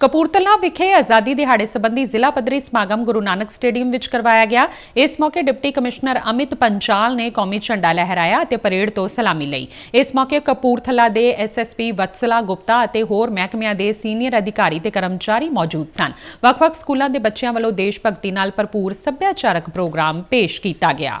ਕਪੂਰਥਲਾ ਵਿਖੇ ਆਜ਼ਾਦੀ ਦਿਹਾੜੇ ਸੰਬੰਧੀ ਜ਼ਿਲ੍ਹਾ ਪੱਧਰੀ ਸਮਾਗਮ ਗੁਰੂ ਨਾਨਕ ਸਟੇਡੀਅਮ ਵਿੱਚ ਕਰਵਾਇਆ ਗਿਆ ਇਸ ਮੌਕੇ ਡਿਪਟੀ ਕਮਿਸ਼ਨਰ ਅਮਿਤ ਪੰਚਾਲ ਨੇ ਕੌਮੀ ਝੰਡਾ ਲਹਿਰਾਇਆ ਅਤੇ ਪਰੇਡ ਤੋਂ ਸਲਾਮੀ ਲਈ ਇਸ ਮੌਕੇ ਕਪੂਰਥਲਾ ਦੇ ਐਸਐਸਪੀ ਵਤਸਲਾ ਗੁਪਤਾ ਅਤੇ ਹੋਰ ਮਹਿਕਮਿਆਂ ਦੇ ਸੀਨੀਅਰ ਅਧਿਕਾਰੀ ਤੇ ਕਰਮਚਾਰੀ ਮੌਜੂਦ ਸਨ ਵੱਖ-ਵੱਖ ਸਕੂਲਾਂ ਦੇ ਬੱਚਿਆਂ ਵੱਲੋਂ ਦੇਸ਼ ਭਗਤੀ ਨਾਲ ਭਰਪੂਰ ਸੱਭਿਆਚਾਰਕ ਪ੍ਰੋਗਰਾਮ ਪੇਸ਼ ਕੀਤਾ ਗਿਆ